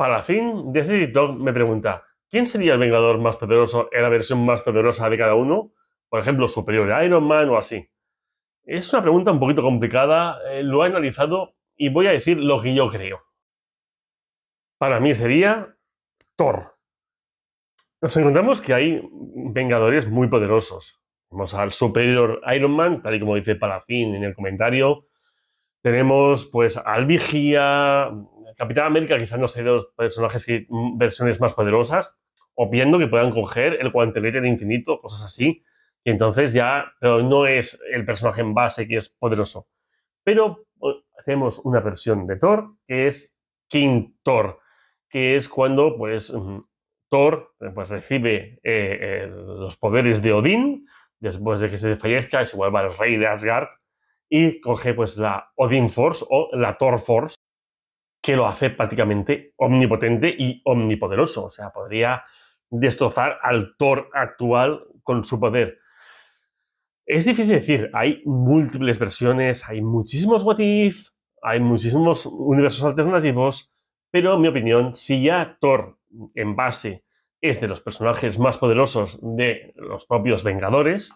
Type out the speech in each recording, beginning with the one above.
Para fin de este me pregunta, ¿quién sería el Vengador más poderoso en la versión más poderosa de cada uno? Por ejemplo, superior Iron Man o así. Es una pregunta un poquito complicada, eh, lo he analizado y voy a decir lo que yo creo. Para mí sería Thor. Nos encontramos que hay Vengadores muy poderosos. Tenemos al superior Iron Man, tal y como dice Palafín en el comentario. Tenemos pues al Vigía, Capitán América quizás no sea de los personajes que mm, versiones más poderosas, o viendo que puedan coger el guantelete de infinito, cosas así, y entonces ya, no es el personaje en base que es poderoso. Pero tenemos una versión de Thor que es King Thor, que es cuando pues mm, Thor eh, pues, recibe eh, los poderes de Odín después de que se fallezca y se vuelva el rey de Asgard y coge pues la Odin Force o la Thor Force lo hace prácticamente omnipotente y omnipoderoso. O sea, podría destrozar al Thor actual con su poder. Es difícil decir, hay múltiples versiones, hay muchísimos what hay muchísimos universos alternativos, pero en mi opinión, si ya Thor en base es de los personajes más poderosos de los propios Vengadores,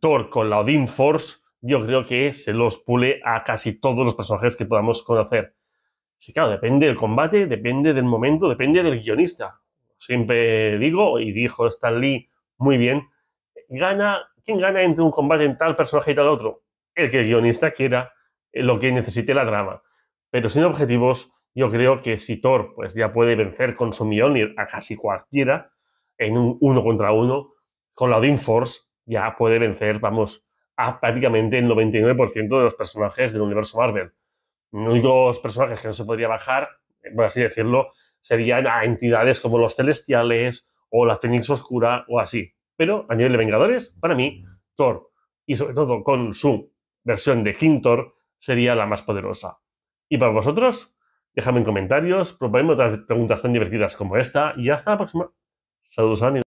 Thor con la Odin Force, yo creo que se los pule a casi todos los personajes que podamos conocer. Sí, claro, depende del combate, depende del momento, depende del guionista. Siempre digo, y dijo Stan Lee muy bien, gana, ¿quién gana entre un combate en tal personaje y tal otro? El que el guionista quiera eh, lo que necesite la trama. Pero sin objetivos, yo creo que si Thor pues, ya puede vencer con su millón a casi cualquiera en un uno contra uno, con la Odin Force ya puede vencer, vamos, a prácticamente el 99% de los personajes del universo Marvel únicos personajes que no se podría bajar, eh, por así decirlo, serían a entidades como los Celestiales o la Fénix Oscura o así. Pero a nivel de Vengadores, para mí, Thor, y sobre todo con su versión de King Thor, sería la más poderosa. ¿Y para vosotros? Déjame en comentarios, proponedme otras preguntas tan divertidas como esta y hasta la próxima. Saludos, amigos.